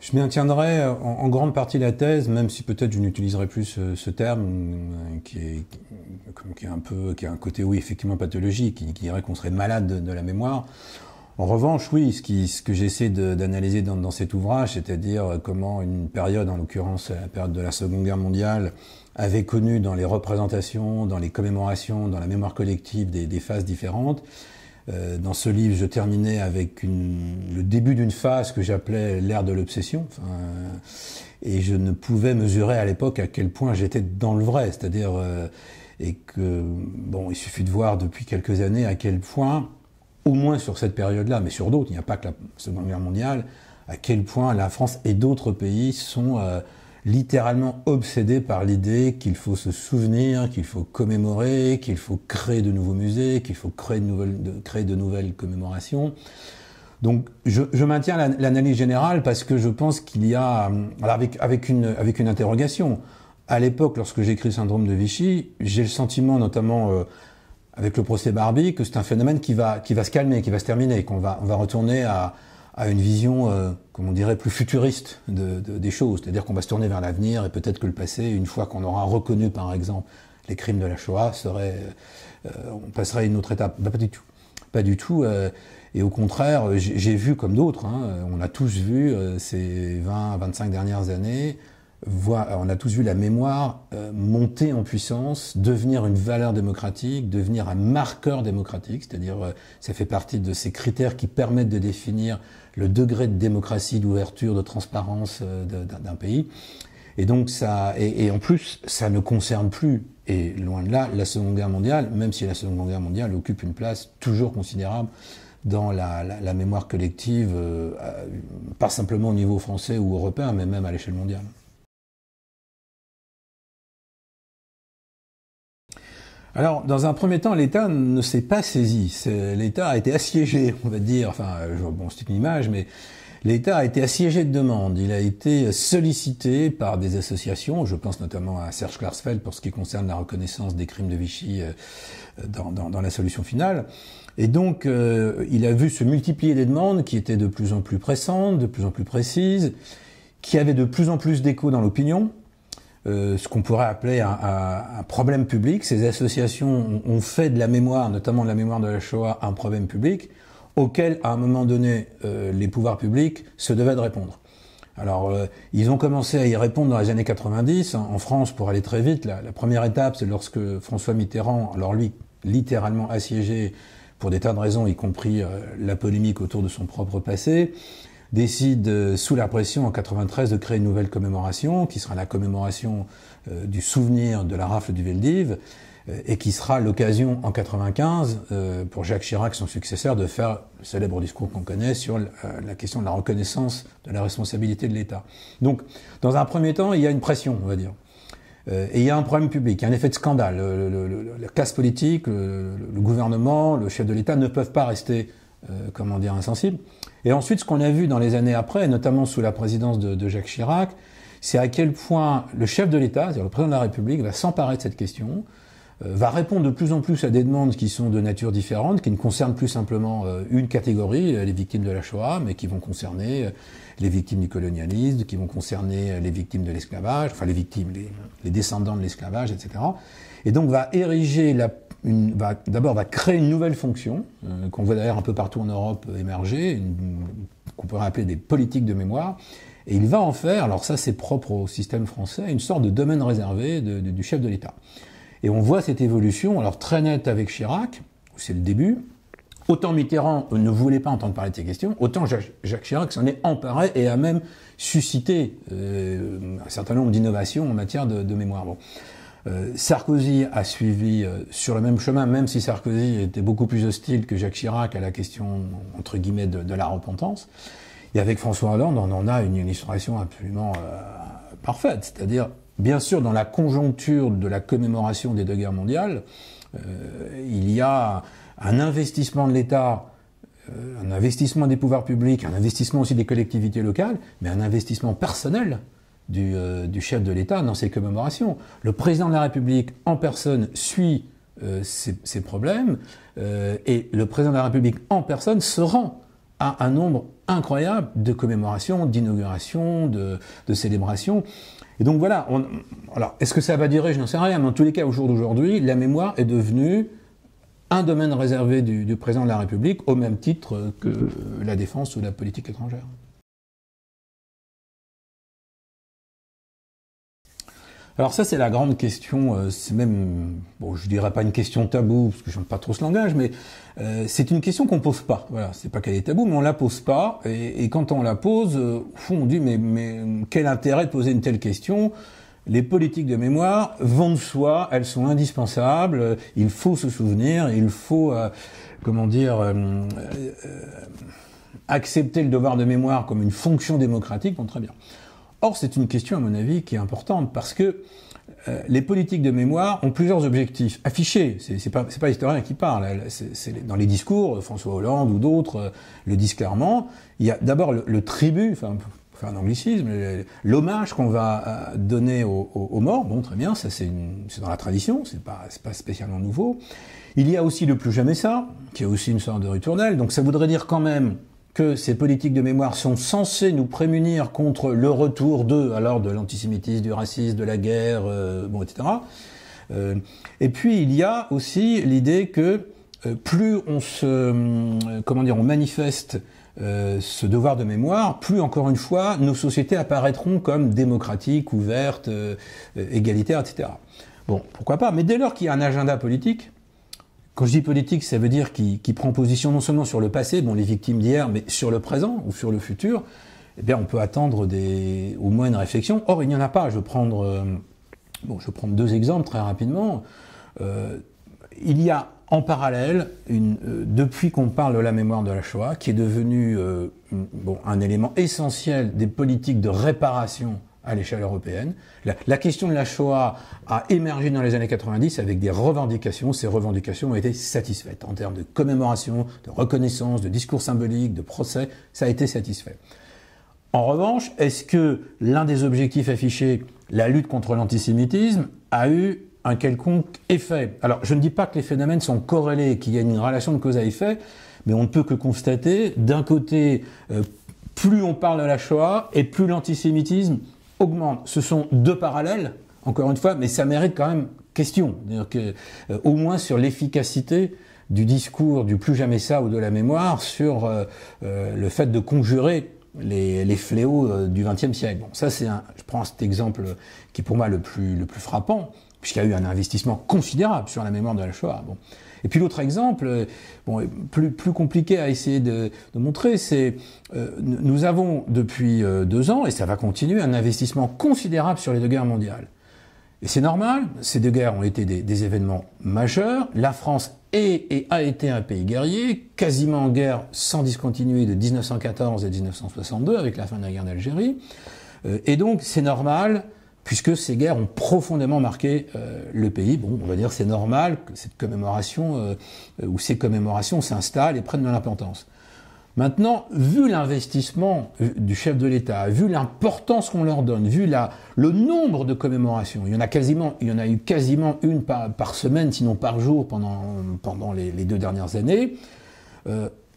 Je maintiendrai euh, en, grande partie la thèse, même si peut-être je n'utiliserai plus euh, ce, terme euh, qui, est, un peu, qui a un côté oui effectivement pathologique, qui, dirait qu'on serait malade de, la mémoire. En revanche, oui, ce, que j'essaie d'analyser dans, cet ouvrage, c'est-à-dire comment une période, en l'occurrence la période de la Seconde Guerre mondiale, avait connu dans les représentations, dans les commémorations, dans la mémoire collective des phases différentes, euh, dans ce livre, je terminais avec le début d'une phase que j'appelais l'ère de l'obsession. Euh, et je ne pouvais mesurer à l'époque à quel point j'étais dans le vrai. C'est-à-dire, euh, et que, bon, il suffit de voir depuis quelques années à quel point, au moins sur cette période-là, mais sur d'autres, il n'y a pas que la Seconde Guerre mondiale, à quel point la France et d'autres pays sont littéralement obsédé par l'idée qu'il faut se souvenir, qu'il faut commémorer, qu'il faut créer de nouveaux musées, qu'il faut créer de nouvelles, commémorations. Donc je, maintiens l'analyse générale parce que je pense qu'il y a, alors avec, avec, une, avec une interrogation, à l'époque lorsque j'écris Syndrome de Vichy, j'ai le sentiment notamment... Euh, avec le procès Barbie, que c'est un phénomène qui va, qui va se calmer, qui va se terminer, qu'on va retourner à, à une vision, euh, comme on dirait, plus futuriste de, des choses. C'est-à-dire qu'on va se tourner vers l'avenir et peut-être que le passé, une fois qu'on aura reconnu, par exemple, les crimes de la Shoah, serait, euh, euh, on passerait à une autre étape. Bah, pas du tout. Pas du tout. et au contraire, j'ai vu comme d'autres, hein, on a tous vu ces 20, 25 dernières années, euh, on a tous vu la mémoire euh, monter en puissance, devenir une valeur démocratique, devenir un marqueur démocratique, c'est-à-dire euh, ça fait partie de ces critères qui permettent de définir le degré de démocratie, d'ouverture, de transparence d'un pays. Et donc ça, et, en plus, ça ne concerne plus, et loin de là, la Seconde Guerre mondiale, même si la Seconde Guerre mondiale occupe une place toujours considérable dans la, mémoire collective, pas simplement au niveau français ou européen, mais même à l'échelle mondiale. Alors, dans un premier temps, l'État ne s'est pas saisi. L'État a été assiégé, on va dire. Enfin, bon, c'est une image, mais l'État a été assiégé de demandes. Il a été sollicité par des associations. Je pense notamment à Serge Klarsfeld pour ce qui concerne la reconnaissance des crimes de Vichy euh, dans, la solution finale. Et donc, euh, il a vu se multiplier des demandes qui étaient de plus en plus pressantes, de plus en plus précises, qui avaient de plus en plus d'écho dans l'opinion. Euh, ce qu'on pourrait appeler un, problème public. Ces associations ont fait de la mémoire, notamment de la mémoire de la Shoah, un problème public auquel, à un moment donné, euh, les pouvoirs publics se devaient de répondre. Alors, euh, ils ont commencé à y répondre dans les années 90. en France, pour aller très vite, la, la première étape, c'est lorsque François Mitterrand, alors lui, littéralement assiégé pour des tas de raisons, y compris la polémique autour de son propre passé, décide euh, sous la pression en 93 de créer une nouvelle commémoration qui sera la commémoration euh, du souvenir de la rafle du Veldiv euh, et qui sera l'occasion en 95 pour Jacques Chirac, son successeur, de faire le célèbre discours qu'on connaît sur la question de la reconnaissance de la responsabilité de l'État. Donc, dans un premier temps, il y a une pression, on va dire. Et il y a un problème public, un effet de scandale. la classe politique, le, gouvernement, le chef de l'État ne peuvent pas rester euh, comment dire, insensible. Et ensuite, ce qu'on a vu dans les années après, notamment sous la présidence de, Jacques Chirac, c'est à quel point le chef de l'État, c'est-à-dire le président de la République, va s'emparer de cette question, euh, va répondre de plus en plus à des demandes qui sont de nature différente, qui ne concernent plus simplement euh, une catégorie, les victimes de la Shoah, mais qui vont concerner les victimes du colonialisme, qui vont concerner les victimes de l'esclavage, enfin les victimes, les, les descendants de l'esclavage, etc. Et donc va ériger la d'abord va créer une nouvelle fonction, euh, qu'on voit d'ailleurs un peu partout en Europe euh, émerger, qu'on pourrait appeler des politiques de mémoire, et il va en faire, alors ça c'est propre au système français, une sorte de domaine réservé du chef de l'État. Et on voit cette évolution, alors très nette avec Chirac, c'est le début, Autant Mitterrand ne voulait pas entendre parler de ces questions, autant Jacques Chirac s'en est emparé et a même suscité euh, un certain nombre d'innovations en matière de, de mémoire. Bon. Euh, Sarkozy a suivi euh, sur le même chemin, même si Sarkozy était beaucoup plus hostile que Jacques Chirac à la question, entre guillemets, de, la repentance. Et avec François Hollande, on en a une illustration absolument euh, parfaite. C'est-à-dire, bien sûr, dans la conjoncture de la commémoration des deux guerres mondiales, il y a un investissement de l'État un investissement des pouvoirs publics, un investissement aussi des collectivités locales, mais un investissement personnel euh, du, chef de l'État dans ses commémorations. Le président de la République en personne suit euh, ces, problèmes euh, et le président de la République en personne se rend à un nombre incroyable de commémorations, d'inaugurations, de, célébrations. Et donc voilà, alors est-ce que ça va durer Je n'en sais rien, mais en tous les cas, au jour d'aujourd'hui, la mémoire est devenue un domaine réservé du, président de la République au même titre que la défense ou la politique étrangère. Alors ça, c'est la grande question. Euh, c'est même, bon, je dirais pas une question tabou, parce que j'aime pas trop ce langage, mais euh, c'est une question qu'on pose pas. Voilà, c'est pas qu'elle est tabou, mais on la pose pas. Et, quand on la pose, euh, on dit mais, mais quel intérêt de poser une telle question les politiques de mémoire vont de soi, elles sont indispensables, il faut se souvenir, il faut, comment dire, accepter le devoir de mémoire comme une fonction démocratique, bon très bien. Or, c'est une question, à mon avis, qui est importante parce que euh, les politiques de mémoire ont plusieurs objectifs affichés. C'est pas pas l'historien qui parle. C'est dans les discours, euh, François Hollande ou d'autres euh, le disent clairement. Il y a d'abord le, tribut, enfin faire un anglicisme, l'hommage qu'on va donner aux, morts. Bon, très bien, ça c'est dans la tradition, c'est pas pas spécialement nouveau. Il y a aussi le plus jamais ça, qui est aussi une sorte de ritournelle. Donc ça voudrait dire quand même que ces politiques de mémoire sont censées nous prémunir contre le retour de, alors de l'antisémitisme, du racisme, de la guerre, euh, bon, etc. Euh, et puis il y a aussi l'idée que euh, plus on se, euh, comment dire, on manifeste ce devoir de mémoire, plus encore une fois nos sociétés apparaîtront comme démocratiques, ouvertes, égalitaires, etc. Bon, pourquoi pas. Mais dès lors qu'il y a un agenda politique, quand je dis politique, ça veut dire qu'il prend position non seulement sur le passé, bon, les victimes d'hier, mais sur le présent ou sur le futur. Eh bien, on peut attendre des, au moins une réflexion. Or, il n'y en a pas. Je vais prendre, euh, bon, je vais deux exemples très rapidement. Euh, il y a en parallèle, une, euh, depuis qu'on parle de la mémoire de la Shoah, qui est devenue un élément essentiel des politiques de réparation à l'échelle européenne. La, question de la Shoah a émergé dans les années 90 avec des revendications. Ces revendications ont été satisfaites en termes de commémoration, de reconnaissance, de discours symbolique, de procès. Ça a été satisfait. En revanche, est-ce que l'un des objectifs affichés, la lutte contre l'antisémitisme, a eu un quelconque effet Alors, je ne dis pas que les phénomènes sont corrélés, qu'il y a une relation de cause à effet, mais on ne peut que constater, d'un côté, euh, plus on parle de la Shoah et plus l'antisémitisme augmente. Ce sont deux parallèles, encore une fois, mais ça mérite quand même question. Euh, au moins sur l'efficacité du discours du plus jamais ça ou de la mémoire sur euh, euh, le fait de conjurer les, fléaux du XXe siècle. Bon, ça c'est je prends cet exemple qui est pour moi le plus, le plus frappant puisqu'il y a eu un investissement considérable sur la mémoire de la Shoah. Bon. Et puis l'autre exemple, euh, plus, compliqué à essayer de, montrer, c'est euh, nous avons depuis euh, deux ans, et ça va continuer, un investissement considérable sur les deux guerres mondiales. Et c'est normal, ces deux guerres ont été des, événements majeurs. La France est et a été un pays guerrier, quasiment en guerre sans discontinuer de 1914 à 1962 avec la fin de la guerre d'Algérie. et donc c'est normal puisque ces guerres ont profondément marqué euh, le pays. Bon, on va dire c'est normal que cette commémoration euh, ou ces commémorations s'installent et prennent de l'importance. Maintenant, vu l'investissement euh, du chef de l'État, vu l'importance qu'on leur donne, vu le nombre de commémorations, il y en a quasiment, il y en a eu quasiment une par, semaine, sinon par jour pendant, pendant les, deux dernières années.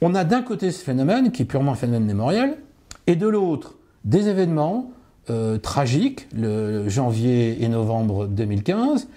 on a d'un côté ce phénomène qui est purement un phénomène mémoriel, et de l'autre des événements, euh, tragique, le janvier et novembre 2015,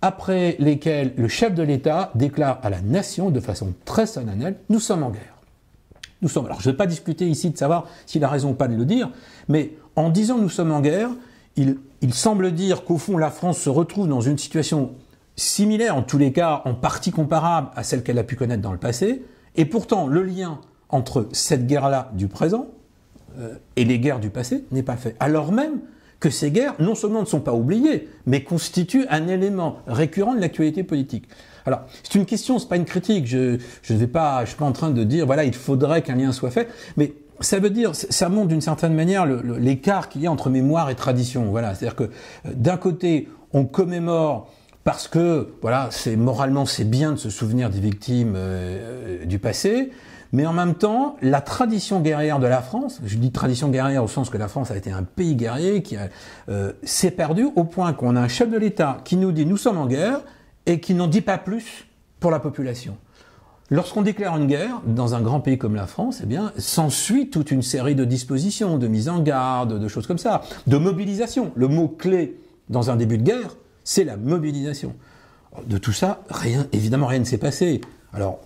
après lesquels le chef de l'État déclare à la nation de façon très solennelle Nous sommes en guerre. Nous sommes. Alors je ne vais pas discuter ici de savoir s'il a raison ou pas de le dire, mais en disant nous sommes en guerre, il semble dire qu'au fond la France se retrouve dans une situation similaire, en tous les cas en partie comparable à celle qu'elle a pu connaître dans le passé, et pourtant le lien entre cette guerre-là du présent euh, et les guerres du passé n'est pas fait. Alors même que ces guerres, non seulement ne sont pas oubliées, mais constituent un élément récurrent de l'actualité politique. Alors, c'est une question, c'est pas une critique. Je, ne vais pas, je suis pas en train de dire, voilà, il faudrait qu'un lien soit fait, mais ça veut dire, ça montre d'une certaine manière l'écart qu'il y a entre mémoire et tradition. Voilà, c'est-à-dire que euh, d'un côté, on commémore parce que voilà, c'est moralement c'est bien de se souvenir des victimes euh, du passé, mais en même temps, la tradition guerrière de la France, je dis tradition guerrière au sens que la France a été un pays guerrier qui euh, s'est perdu au point qu'on a un chef de l'État qui nous dit nous sommes en guerre et qui n'en dit pas plus pour la population. Lorsqu'on déclare une guerre dans un grand pays comme la France, eh bien, s'ensuit toute une série de dispositions, de mise en garde, de choses comme ça, de mobilisation. Le mot clé dans un début de guerre, c'est la mobilisation. De tout ça, évidemment, rien ne s'est passé. Alors,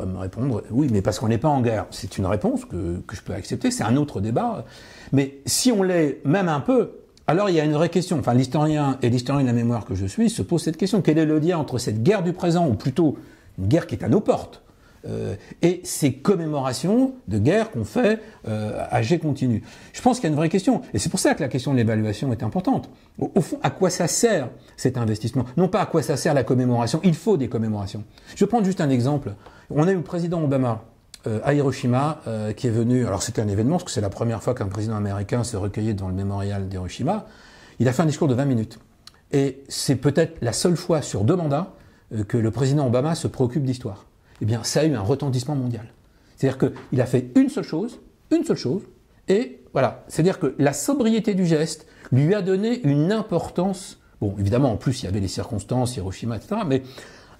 à me répondre oui, mais parce qu'on n'est pas en guerre. C'est une réponse que, que je peux accepter, c'est un autre débat. Mais si on l'est même un peu, alors il y a une vraie question. Enfin, l'historien et l'historien de la mémoire que je suis se pose cette question. Quel est le lien entre cette guerre du présent, ou plutôt une guerre qui est à nos portes, euh, et ces commémorations de guerre qu'on fait euh, à G continue. Je pense qu'il y a une vraie question, et c'est pour ça que la question de l'évaluation est importante. Au, fond, à quoi ça sert cet investissement Non pas à quoi ça sert la commémoration, il faut des commémorations. Je vais prendre juste un exemple. On a eu le président Obama euh, à Hiroshima qui est venu, alors c'était un événement, parce que c'est la première fois qu'un président américain se recueillait dans le mémorial d'Hiroshima, il a fait un discours de 20 minutes. Et c'est peut-être la seule fois sur deux mandats que le président Obama se préoccupe d'histoire eh bien, ça a eu un retentissement mondial. C'est-à-dire qu'il a fait une seule chose, une seule chose, et voilà. C'est-à-dire que la sobriété du geste lui a donné une importance. Bon, évidemment, en plus, il y avait les circonstances, Hiroshima, etc. Mais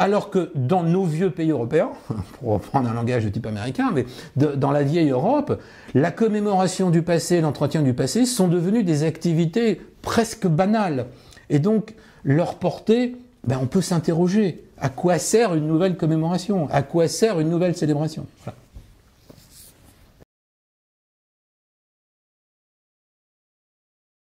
alors que dans nos vieux pays européens, pour reprendre un langage de type américain, mais dans la vieille Europe, la commémoration du passé, l'entretien du passé sont devenus des activités presque banales. Et donc, leur portée, ben, on peut s'interroger. À quoi sert une nouvelle commémoration À quoi sert une nouvelle célébration